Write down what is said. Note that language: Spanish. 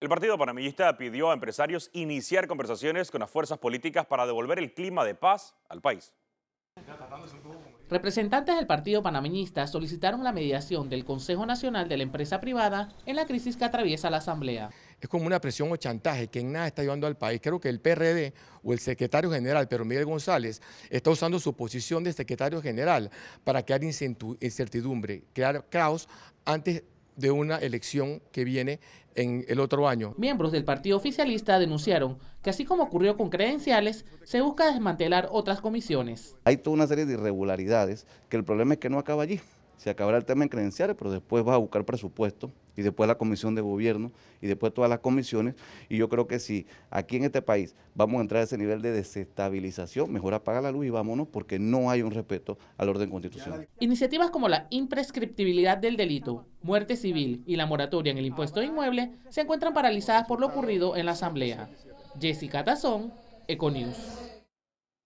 El Partido panameñista pidió a empresarios iniciar conversaciones con las fuerzas políticas para devolver el clima de paz al país. Representantes del Partido Panameñista solicitaron la mediación del Consejo Nacional de la Empresa Privada en la crisis que atraviesa la Asamblea. Es como una presión o chantaje que en nada está llevando al país. Creo que el PRD o el secretario general, Pedro Miguel González, está usando su posición de secretario general para crear incertidumbre, crear caos antes de una elección que viene en el otro año. Miembros del partido oficialista denunciaron que así como ocurrió con credenciales, se busca desmantelar otras comisiones. Hay toda una serie de irregularidades que el problema es que no acaba allí se acabará el tema en credenciales, pero después va a buscar presupuesto y después la comisión de gobierno y después todas las comisiones. Y yo creo que si aquí en este país vamos a entrar a ese nivel de desestabilización, mejor apaga la luz y vámonos porque no hay un respeto al orden constitucional. Iniciativas como la imprescriptibilidad del delito, muerte civil y la moratoria en el impuesto de inmueble se encuentran paralizadas por lo ocurrido en la Asamblea. Jessica Tazón, Econews.